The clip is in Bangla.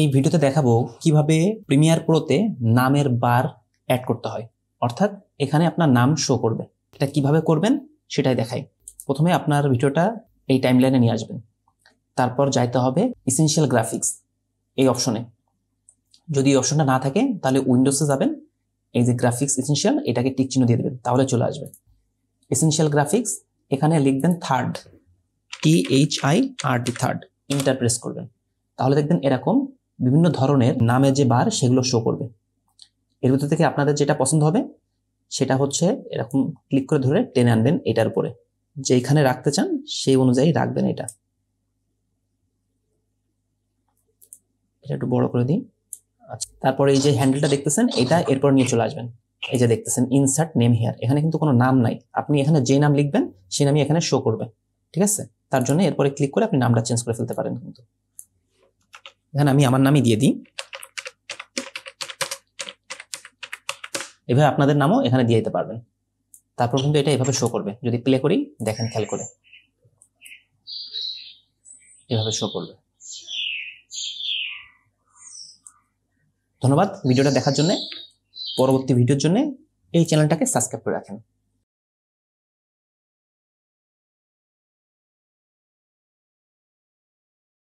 এই ভিডিওতে দেখাবো কিভাবে প্রিমিয়ার প্রোতে নামের বার অ্যাড করতে হয় অর্থাৎ এখানে আপনার নাম শো করবে এটা কিভাবে করবেন সেটাই দেখাই প্রথমে আপনার ভিডিওটা এই টাইম লাইনে নিয়ে আসবেন তারপর যাইতে হবে ইসেনশিয়াল গ্রাফিক্স এই অপশনে যদি এই অপশনটা না থাকে তাহলে উইন্ডোসে যাবেন এই যে গ্রাফিক্স এসেনশিয়াল এটাকে টিক চিহ্ন দিয়ে দেবেন তাহলে চলে আসবে এসেনশিয়াল গ্রাফিক্স এখানে লিখবেন third T H I R D third enter press করবেন তাহলে দেখবেন এরকম বিভিন্ন ধরনের নামে যে বার সেগুলো শো করবে এর ভিতর থেকে আপনাদের যেটা পছন্দ হবে সেটা হচ্ছে এরকম ক্লিক করে ধরে টেনে আনবেন এটার উপরে যেখানে রাখতে চান সেই অনুযায়ী রাখবেন এটা এটা একটু বড় করে দিই আচ্ছা তারপরে এই যে হ্যান্ডেলটা দেখতেছেন এটা এরপর নিয়ে চলে আসবেন এই যে দেখতেছেন ইনসার্ট নেম হেয়ার এখানে কিন্তু কোনো নাম নাই আপনি এখানে যে নাম লিখবেন সেই নামই এখানে শো করবে ঠিক আছে তার জন্য এরপরে ক্লিক করে আপনি নামটা চেঞ্জ করে ফেলতে পারেন কিন্তু এখানে আমি আমার নামই দিয়ে দিই এভাবে আপনাদের নামও এখানে দিয়ে দিতে পারবেন তারপর কিন্তু এটা এভাবে শো করবে যদি প্লে করি দেখেন খেয়াল করে এভাবে শো করবে ধন্যবাদ ভিডিওটা দেখার জন্য পরবর্তী ভিডিওর জন্য এই চ্যানেলটাকে সাবস্ক্রাইব করে রাখেন